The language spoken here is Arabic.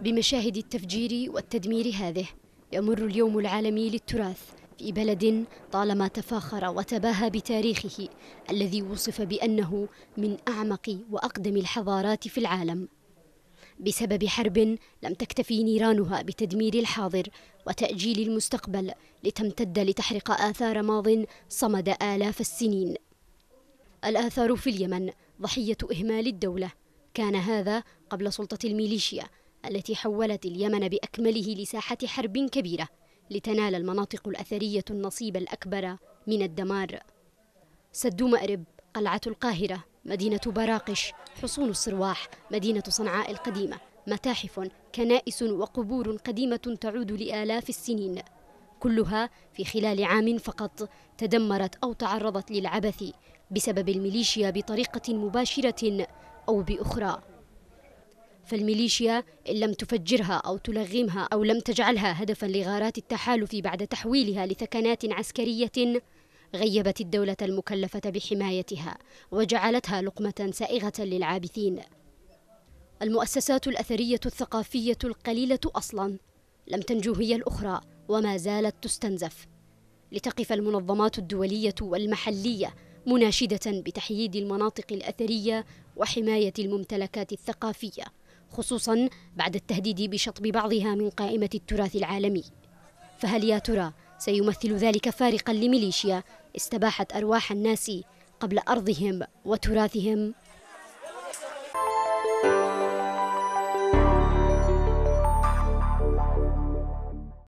بمشاهد التفجير والتدمير هذه يمر اليوم العالمي للتراث في بلد طالما تفاخر وتباهى بتاريخه الذي وصف بأنه من أعمق وأقدم الحضارات في العالم بسبب حرب لم تكتفي نيرانها بتدمير الحاضر وتأجيل المستقبل لتمتد لتحرق آثار ماض صمد آلاف السنين الآثار في اليمن ضحية إهمال الدولة كان هذا قبل سلطة الميليشيا التي حولت اليمن بأكمله لساحة حرب كبيرة لتنال المناطق الأثرية النصيب الأكبر من الدمار سد مأرب قلعة القاهرة مدينة براقش حصون السرواح مدينة صنعاء القديمة متاحف كنائس وقبور قديمة تعود لآلاف السنين كلها في خلال عام فقط تدمرت أو تعرضت للعبث بسبب الميليشيا بطريقة مباشرة أو بأخرى فالميليشيا إن لم تفجرها أو تلغمها أو لم تجعلها هدفا لغارات التحالف بعد تحويلها لثكنات عسكرية غيبت الدولة المكلفة بحمايتها وجعلتها لقمة سائغة للعابثين المؤسسات الأثرية الثقافية القليلة أصلا لم تنجو هي الأخرى وما زالت تستنزف لتقف المنظمات الدولية والمحلية مناشدة بتحييد المناطق الأثرية وحماية الممتلكات الثقافية خصوصا بعد التهديد بشطب بعضها من قائمة التراث العالمي فهل يا ترى سيمثل ذلك فارقا لميليشيا استباحت أرواح الناس قبل أرضهم وتراثهم؟